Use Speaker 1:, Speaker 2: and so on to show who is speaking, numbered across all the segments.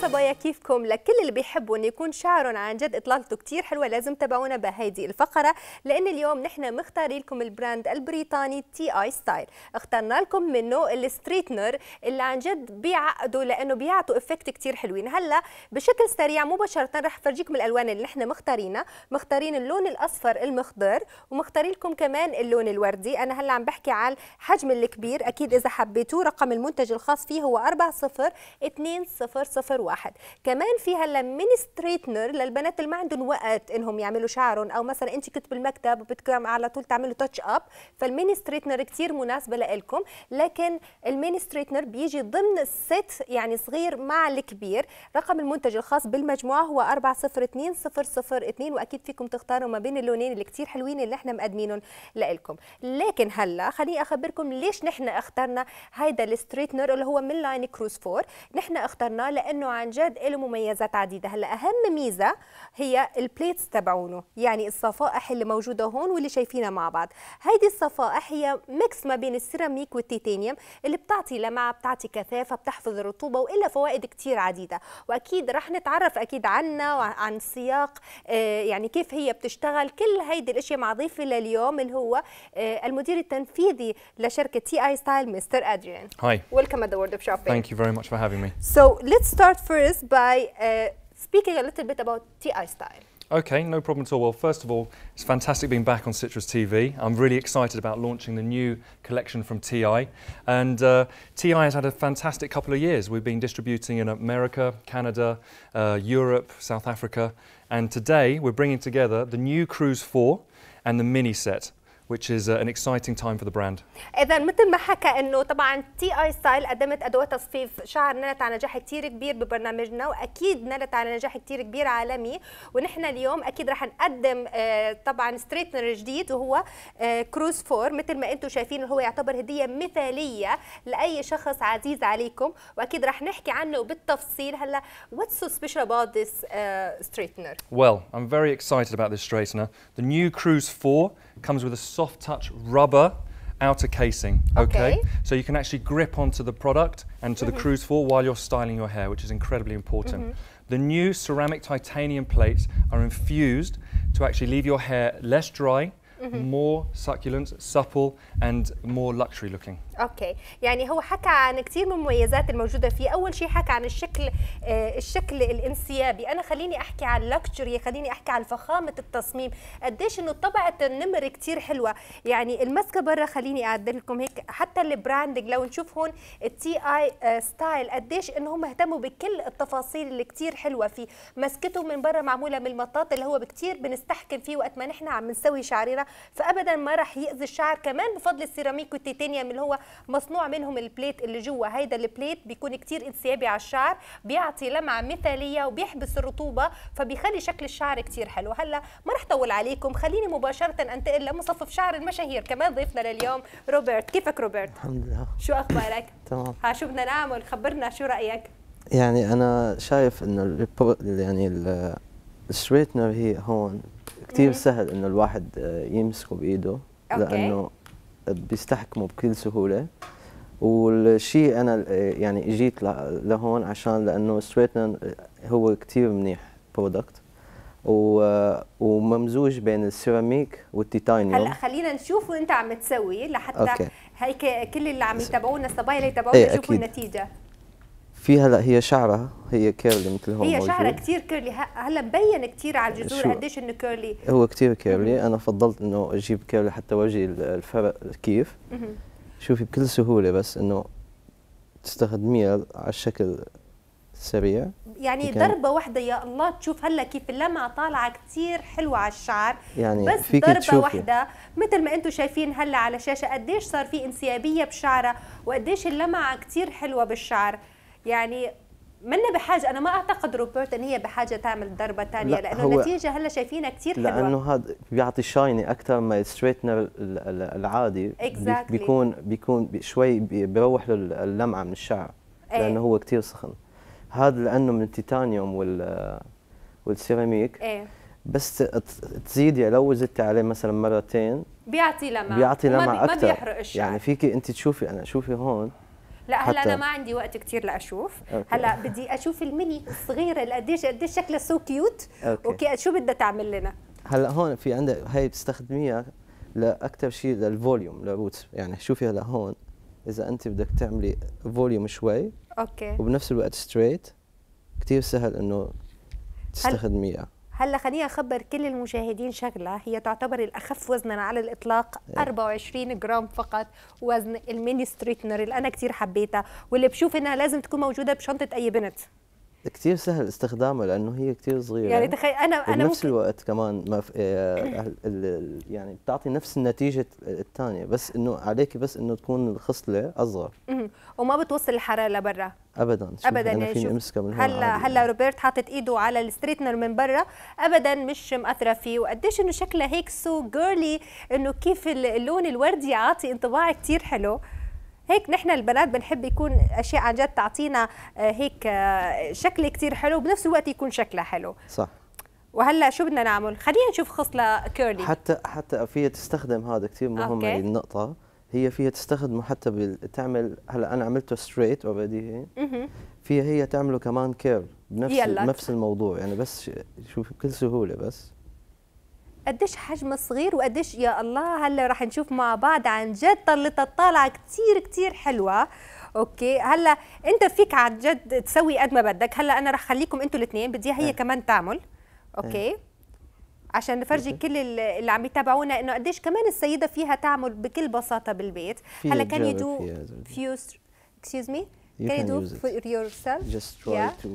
Speaker 1: صبايا كيفكم لكل اللي بيحبوا ان يكون شعرهم عن جد اطلالته كثير حلوه لازم تابعونا بهيدي الفقره لان اليوم نحن مختارين لكم البراند البريطاني تي اي ستايل اخترنا لكم منه الستريتنر اللي عن جد بيعقدوا لانه بيعطوا افكت كثير حلوين هلا بشكل سريع مباشره رح فرجيكم الالوان اللي نحن مختارينها مختارين اللون الاصفر المخضر ومختارين لكم كمان اللون الوردي انا هلا عم بحكي على الحجم الكبير اكيد اذا حبيتوه رقم المنتج الخاص فيه هو 402 0 واحد كمان فيها ستريتنر للبنات اللي ما عندهم وقت انهم يعملوا شعرهم او مثلا انت كنت بالمكتب وبدكم على طول تعملوا تاتش اب فالمين ستريتنر كثير مناسبه لكم لكن المين ستريتنر بيجي ضمن الست يعني صغير مع الكبير رقم المنتج الخاص بالمجموعه هو 402002 واكيد فيكم تختاروا ما بين اللونين اللي كثير حلوين اللي احنا مقدمينهم لكم لكن هلا خليني اخبركم ليش نحن اخترنا هيدا الستريتنر اللي هو من لاين كروز 4 نحن اخترناه لانه عن جد له مميزات عديده هلا اهم ميزه هي البليتس تبعونه يعني الصفائح اللي موجوده هون واللي شايفينها مع بعض هيدي الصفائح هي ميكس ما بين السيراميك والتيتانيوم اللي بتعطي لمعه بتعطي كثافه بتحفظ الرطوبه والا فوائد كثير عديده واكيد رح نتعرف اكيد عنها وعن سياق آه، يعني كيف هي بتشتغل كل هيدي الاشياء مع ضيفي لليوم اللي هو آه، المدير التنفيذي لشركه تي اي ستايل مستر ادريان هاي ويلكم ات ذا وورد اوف شوبينج ثانك يو فيري ماتش فور هافينج مي سو ليتس ستارت first by uh, speaking a little bit about TI Style.
Speaker 2: Okay, no problem at all. Well, first of all, it's fantastic being back on Citrus TV. I'm really excited about launching the new collection from TI. And uh, TI has had a fantastic couple of years. We've been distributing in America, Canada, uh, Europe, South Africa. And today we're bringing together the new Cruise 4 and the mini set which is an exciting time for the brand.
Speaker 1: اذا مثل ما حكى انه طبعا تي اي ستايل قدمت ادوات تصفيف شعر نالت على نجاح كثير كبير ببرنامجنا واكيد نالت على نجاح كثير كبير عالمي ونحن اليوم اكيد رح نقدم طبعا ستريتنر جديد وهو كروز فور مثل ما انتم شايفين هو يعتبر هديه مثاليه لاي شخص عزيز عليكم واكيد رح نحكي عنه بالتفصيل هلا what's so special about this uh, straightener?
Speaker 2: Well, I'm very excited about this straightener. The new Cruise 4 comes with a soft touch rubber outer casing, okay? okay? So you can actually grip onto the product and to mm -hmm. the mm-hmm. cruise fall while you're styling your hair, which is incredibly important. Mm -hmm. The new ceramic titanium plates are infused to actually leave your hair less dry, mm -hmm. more succulent, supple, and more luxury looking.
Speaker 1: اوكي يعني هو حكى عن كثير من المميزات الموجوده فيه اول شيء حكى عن الشكل آه الشكل الانسيابي انا خليني احكي عن اللكجري خليني احكي عن فخامه التصميم قديش انه طبعه النمر كثير حلوه يعني المسكه برا خليني اعدل لكم هيك حتى البراندنج لو نشوف هون التي اي ستايل قديش انهم اهتموا بكل التفاصيل اللي كثير حلوه فيه مسكته من برا معموله من المطاط اللي هو بكثير بنستحكم فيه وقت ما نحن عم نسوي شعرنا فابدا ما راح ياذي الشعر كمان بفضل السيراميك والتيتانيوم اللي هو مصنوع منهم البليت اللي جوا هيدا البليت بيكون كتير انسيابي على الشعر بيعطي لمعه مثاليه وبيحبس الرطوبه فبيخلي شكل الشعر كتير حلو هلا ما رح طول عليكم خليني مباشره انتقل لمصفف شعر المشاهير كمان ضيفنا لليوم روبرت كيفك روبرت الحمد لله شو اخبارك تمام ها شو بدنا نعمل خبرنا شو رايك
Speaker 3: يعني انا شايف انه يعني الستريتنر هي هون كثير سهل انه الواحد يمسكه بايده أوكي. لانه بيستحكموا بكل سهوله والشيء انا يعني اجيت لهون عشان لانه ستريتنر هو كثير منيح برودكت وممزوج بين السيراميك والتيتانيوم هلا
Speaker 1: خلينا نشوف وانت عم تسوي لحتى أوكي. هيك كل اللي عم يتابعونا الصبايا اللي يتابعونا إيه، يشوفوا النتيجه
Speaker 3: في هلا هي شعرها هي كيرلي مثل هو هي شعرها كثير
Speaker 1: كيرلي هلا مبين كثير على الجذور قديش انه كيرلي هو
Speaker 3: كثير كيرلي انا فضلت انه اجيب كيرلي حتى واجي الفرق كيف شوفي بكل سهوله بس انه تستخدميها على الشكل سريع
Speaker 1: يعني ضربه واحده يا الله تشوف هلا كيف اللمعه طالعه كثير حلوه على الشعر يعني بس فيك ضربه تشوفي. واحده مثل ما انتم شايفين هلا على الشاشه قديش صار في انسيابيه بشعرها وقديش اللمعه كثير حلوه بالشعر يعني منا بحاجه انا ما اعتقد روبرت ان هي بحاجه تعمل ضربه ثانيه لا لانه النتيجه هلا شايفينها كثير حلوه
Speaker 3: لانه هذا بيعطي شايني اكثر ما الستريتنر العادي exactly. بيكون بيكون شوي بيروح له اللمعه من الشعر أيه. لانه هو كثير سخن هذا لانه من التيتانيوم وال والسيراميك أيه. بس تزيدي يعني، لو زدتي عليه مثلا مرتين
Speaker 1: بيعطي لمعه بيعطي لمعه اكثر ما بيحرق الشعر يعني
Speaker 3: فيكي انت تشوفي انا شوفي هون
Speaker 1: لا هلا انا ما عندي وقت كثير لاشوف أوكي. هلا بدي اشوف الميني الصغيره اللي قديش قديش شكلها سو كيوت اوكي, شو بدها تعمل لنا
Speaker 3: هلا هون في عندك هي بتستخدميها لاكثر شيء للفوليوم لروت يعني شوفي هلا هون اذا انت بدك تعملي فوليوم شوي اوكي وبنفس الوقت ستريت كثير سهل انه تستخدميها
Speaker 1: هلا خليني اخبر كل المشاهدين شغله هي تعتبر الاخف وزنا على الاطلاق 24 إيه. جرام فقط وزن الميني ستريتنر اللي انا كتير حبيتها واللي بشوف انها لازم تكون موجوده بشنطه اي بنت
Speaker 3: كثير سهل استخدامها لانه هي كثير صغيره يعني تخيل انا انا بنفس الوقت كمان ما في آه، يعني بتعطي نفس النتيجه الثانيه بس انه عليك بس انه تكون الخصله اصغر
Speaker 1: وما بتوصل الحراره لبرا
Speaker 3: ابدا ابدا أنا فيني امسكها من هلا
Speaker 1: هلا روبرت حاطط ايده على الستريتنر من برا ابدا مش مأثره فيه وقديش انه شكلها هيك سو جيرلي انه كيف اللون الوردي عاطي انطباع كثير حلو هيك نحن البنات بنحب يكون اشياء عن جد تعطينا آه، هيك آه، شكل كثير حلو بنفس الوقت يكون شكلها حلو صح وهلا شو بدنا نعمل خلينا نشوف خصله كيرلي
Speaker 3: حتى حتى فيها تستخدم هذا كثير مهمه هي يعني النقطه هي فيها تستخدمه حتى بتعمل هلا انا عملته ستريت اوريدي فيها هي تعمله كمان كيرل بنفس يلا. نفس الموضوع يعني بس شوف بكل سهوله بس
Speaker 1: قديش حجمه صغير وقديش يا الله هلا رح نشوف مع بعض عن جد طلتها طالعه كثير كثير حلوه اوكي هلا انت فيك عن جد تسوي قد ما بدك هلا انا رح خليكم انتوا الاثنين بدي هي أه. كمان تعمل إيه. اوكي أه. عشان نفرجي كل اللي عم يتابعونا انه قديش كمان السيده فيها تعمل بكل بساطه بالبيت هلا كان يدو فيوز اكسكيوز مي كان يدو فور يور سيلف جست تراي تو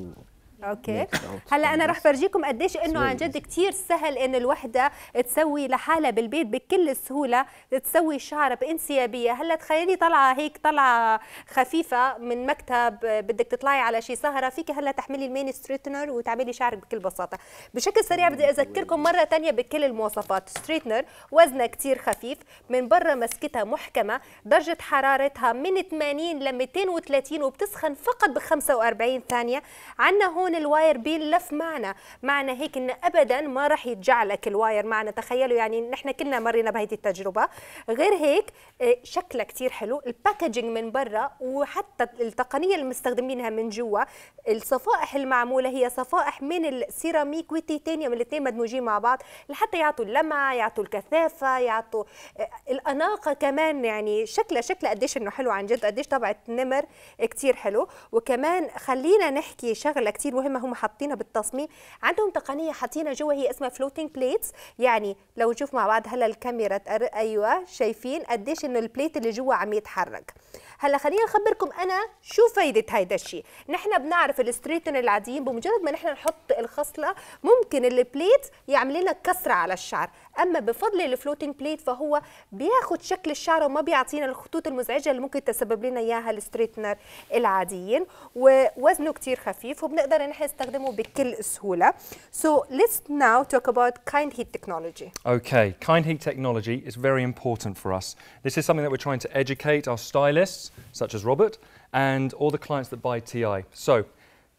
Speaker 1: اوكي oh, هلا انا رح فرجيكم قديش انه عن جد كثير سهل ان الوحده تسوي لحالها بالبيت بكل سهوله تسوي شعر بانسيابيه هلا تخيلي طلعه هيك طلعه خفيفه من مكتب بدك تطلعي على شي سهره فيك هلا تحملي المين ستريتنر وتعملي شعرك بكل بساطه بشكل سريع بدي اذكركم مره ثانيه بكل المواصفات ستريتنر وزنها كثير خفيف من برا مسكتها محكمه درجه حرارتها من 80 ل 230 وبتسخن فقط ب 45 ثانيه عندنا هون يكون الواير بيلف معنا معنى هيك ان ابدا ما راح يتجعلك الواير معنا تخيلوا يعني نحن كلنا مرينا بهذه التجربه غير هيك آه، شكله كتير حلو الباكجينج من برا وحتى التقنيه اللي مستخدمينها من جوا الصفائح المعموله هي صفائح من السيراميك والتيتانيوم الاثنين مدموجين مع بعض لحتى يعطوا اللمعه يعطوا الكثافه يعطوا آه، الاناقه كمان يعني شكله شكله قديش انه حلو عن جد قديش طبعه نمر كتير حلو وكمان خلينا نحكي شغله كتير المهمه هم حاطينها بالتصميم عندهم تقنيه حاطينها جوا هي اسمها فلوتنج بليتس يعني لو نشوف مع بعض هلا الكاميرا تقر... ايوه شايفين قديش انه البليت اللي جوا عم يتحرك هلا خلينا نخبركم انا شو فايده هيدا الشيء نحن بنعرف الستريتنر العاديين بمجرد ما نحن نحط الخصله ممكن البليت يعمل لنا كسره على الشعر اما بفضل الفلوتنج بليت فهو بياخد شكل الشعر وما بيعطينا الخطوط المزعجه اللي ممكن تسبب لنا اياها الستريتنر العاديين ووزنه كثير خفيف وبنقدر احنا نستخدمه بكل سهوله so let's now talk about kind heat technology
Speaker 2: okay kind heat technology is very important for us this is something that we're trying to educate our stylists such as Robert and all the clients that buy TI so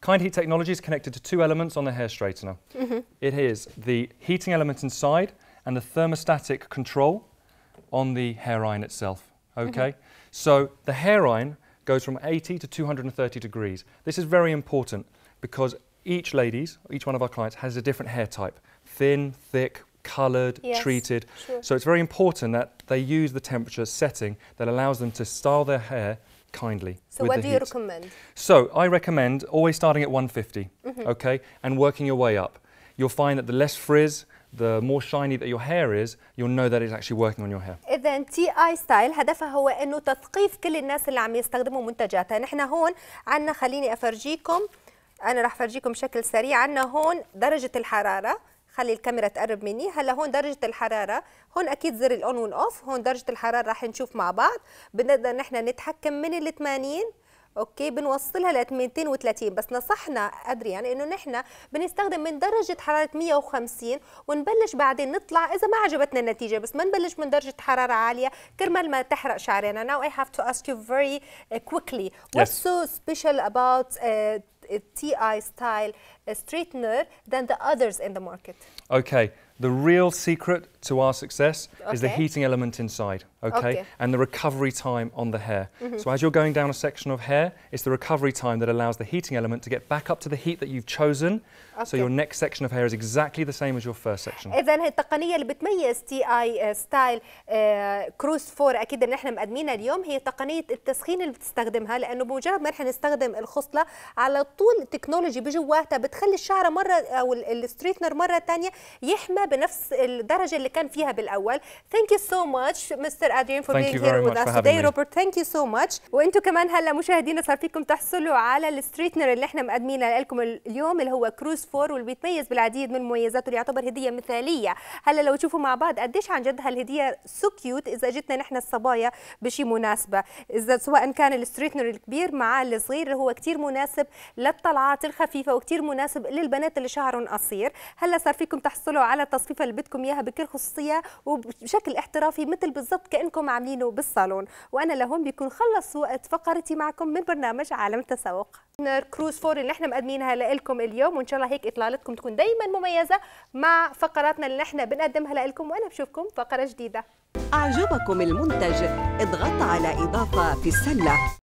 Speaker 2: Kind heat technology is connected to two elements on the hair straightener. Mm -hmm. It is the heating element inside and the thermostatic control on the hair iron itself. Okay? Mm -hmm. So the hair iron goes from 80 to 230 degrees. This is very important because each ladies, each one of our clients has a different hair type, thin, thick, coloured, yes, treated. So it's very important that they use the temperature setting that allows them to style their hair kindly. So what do heat. you recommend? So I recommend always starting at 150, mm -hmm. okay, and working your way up. You'll find that the less frizz, the more shiny that your hair is you'll know that it's actually working on your hair
Speaker 1: إذن تي اي ستايل هدفها هو انه تثقيف كل الناس اللي عم يستخدموا منتجاتها نحن هون عنا خليني افرجيكم انا راح فرجيكم بشكل سريع عندنا هون درجه الحراره خلي الكاميرا تقرب مني هلا هون درجه الحراره هون اكيد زر الاون والاوف هون درجه الحراره راح نشوف مع بعض بنقدر نحن نتحكم من ال 80 اوكي بنوصلها ل 230 بس نصحنا ادريان يعني انه نحن بنستخدم من درجه حراره 150 ونبلش بعدين نطلع اذا ما عجبتنا النتيجه بس ما نبلش من درجه حراره عاليه كرمال ما تحرق شعرنا now i have to ask you very uh, quickly what's yes. so special about uh, TI style straightener than the others in the market?
Speaker 2: Okay, the real secret to our success okay. is the heating element inside, okay? okay? And the recovery time on the hair. Mm -hmm. So as you're going down a section of hair, it's the recovery time that allows the heating element to get back up to the heat that you've chosen. Okay. So your next section of hair is exactly the same as your first section. إذا
Speaker 1: التقنية اللي بتميز تي اي ستايل كروز 4 اكيد ان احنا مقدمينها اليوم هي تقنية التسخين اللي بتستخدمها لانه بمجرد ما احنا نستخدم الخصلة على طول التكنولوجي بجواتها تخلي الشعره مره او الستريتنر مره ثانيه يحمى بنفس الدرجه اللي كان فيها بالاول ثانك يو سو ماتش مستر ادريان فور بينج هير وذ اس توداي روبرت ثانك يو سو ماتش وانتم كمان هلا مشاهدينا صار فيكم تحصلوا على الستريتنر اللي احنا مقدمينه لكم اليوم اللي هو كروز 4 واللي بيتميز بالعديد من مميزاته اللي يعتبر هديه مثاليه هلا لو تشوفوا مع بعض قديش عن جد هالهديه سو كيوت اذا جتنا نحن الصبايا بشي مناسبه اذا سواء كان الستريتنر الكبير مع الصغير اللي هو كثير مناسب للطلعات الخفيفه وكثير مناسب مناسب للبنات اللي شعرهم قصير هلا صار فيكم تحصلوا على التصفيفه اللي بدكم اياها بكل خصوصيه وبشكل احترافي مثل بالضبط كانكم عاملينه بالصالون وانا لهون بيكون خلص وقت فقرتي معكم من برنامج عالم التسوق كروز فور اللي احنا مقدمينها لكم اليوم وان شاء الله هيك اطلالتكم تكون دائما مميزه مع فقراتنا اللي احنا بنقدمها لكم وانا بشوفكم فقره جديده اعجبكم المنتج اضغط على اضافه في السله